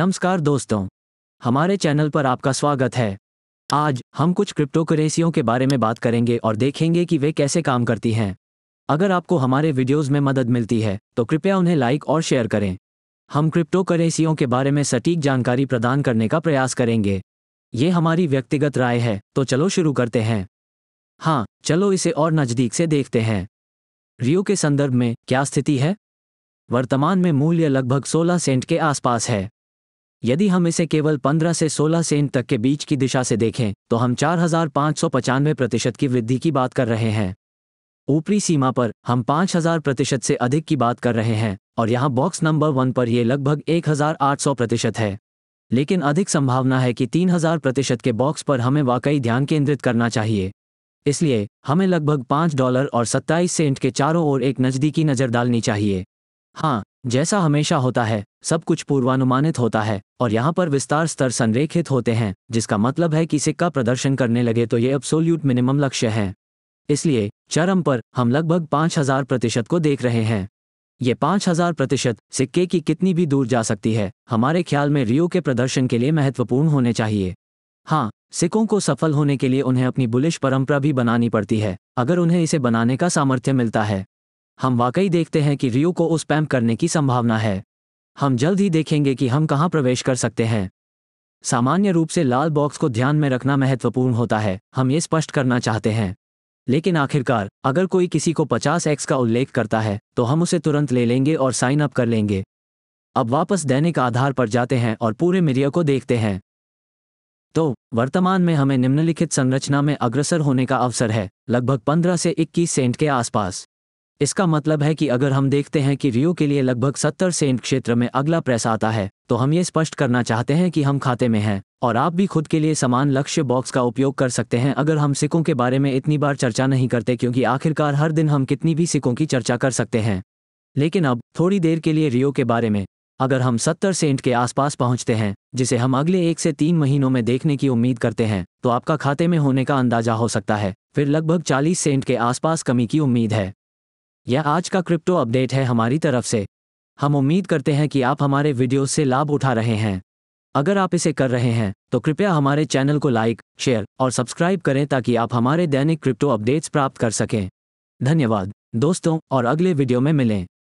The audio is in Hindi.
नमस्कार दोस्तों हमारे चैनल पर आपका स्वागत है आज हम कुछ क्रिप्टो करेंसियों के बारे में बात करेंगे और देखेंगे कि वे कैसे काम करती हैं अगर आपको हमारे वीडियोस में मदद मिलती है तो कृपया उन्हें लाइक और शेयर करें हम क्रिप्टो करेंसियों के बारे में सटीक जानकारी प्रदान करने का प्रयास करेंगे ये हमारी व्यक्तिगत राय है तो चलो शुरू करते हैं हाँ चलो इसे और नज़दीक से देखते हैं रियो के संदर्भ में क्या स्थिति है वर्तमान में मूल्य लगभग 16 सेंट के आसपास है यदि हम इसे केवल 15 से 16 सेंट तक के बीच की दिशा से देखें तो हम चार हजार प्रतिशत की वृद्धि की बात कर रहे हैं ऊपरी सीमा पर हम 5000 प्रतिशत से अधिक की बात कर रहे हैं और यहाँ बॉक्स नंबर वन पर यह लगभग 1800 प्रतिशत है लेकिन अधिक संभावना है कि 3000 प्रतिशत के बॉक्स पर हमें वाकई ध्यान केंद्रित करना चाहिए इसलिए हमें लगभग पांच डॉलर और सत्ताईस सेंट के चारों ओर एक नज़दीकी नज़र डालनी चाहिए हाँ जैसा हमेशा होता है सब कुछ पूर्वानुमानित होता है और यहाँ पर विस्तार स्तर संरेखित होते हैं जिसका मतलब है कि सिक्का प्रदर्शन करने लगे तो ये अब्सोल्यूट मिनिमम लक्ष्य है इसलिए चरम पर हम लगभग पाँच हजार प्रतिशत को देख रहे हैं ये पाँच हजार प्रतिशत सिक्के की कितनी भी दूर जा सकती है हमारे ख्याल में रियो के प्रदर्शन के लिए महत्वपूर्ण होने चाहिए हाँ सिक्कों को सफल होने के लिए उन्हें अपनी बुलिश परंपरा भी बनानी पड़ती है अगर उन्हें इसे बनाने का सामर्थ्य मिलता है हम वाकई देखते हैं कि रियो को उस पैम्प करने की संभावना है हम जल्द ही देखेंगे कि हम कहां प्रवेश कर सकते हैं सामान्य रूप से लाल बॉक्स को ध्यान में रखना महत्वपूर्ण होता है हम ये स्पष्ट करना चाहते हैं लेकिन आखिरकार अगर कोई किसी को पचास एक्स का उल्लेख करता है तो हम उसे तुरंत ले लेंगे और साइन अप कर लेंगे अब वापस दैनिक आधार पर जाते हैं और पूरे मीडिया को देखते हैं तो वर्तमान में हमें निम्नलिखित संरचना में अग्रसर होने का अवसर है लगभग 15 से 21 सेंट के आसपास इसका मतलब है कि अगर हम देखते हैं कि रियो के लिए लगभग सत्तर सेंट क्षेत्र में अगला प्रेस आता है तो हम ये स्पष्ट करना चाहते हैं कि हम खाते में हैं और आप भी खुद के लिए समान लक्ष्य बॉक्स का उपयोग कर सकते हैं अगर हम सिक्कों के बारे में इतनी बार चर्चा नहीं करते क्योंकि आखिरकार हर दिन हम कितनी भी सिक्कों की चर्चा कर सकते हैं लेकिन अब थोड़ी देर के लिए रियो के बारे में अगर हम सत्तर सेंट के आसपास पहुंचते हैं जिसे हम अगले एक से तीन महीनों में देखने की उम्मीद करते हैं तो आपका खाते में होने का अंदाजा हो सकता है फिर लगभग चालीस सेंट के आसपास कमी की उम्मीद है यह आज का क्रिप्टो अपडेट है हमारी तरफ से हम उम्मीद करते हैं कि आप हमारे वीडियो से लाभ उठा रहे हैं अगर आप इसे कर रहे हैं तो कृपया हमारे चैनल को लाइक शेयर और सब्सक्राइब करें ताकि आप हमारे दैनिक क्रिप्टो अपडेट्स प्राप्त कर सकें धन्यवाद दोस्तों और अगले वीडियो में मिलें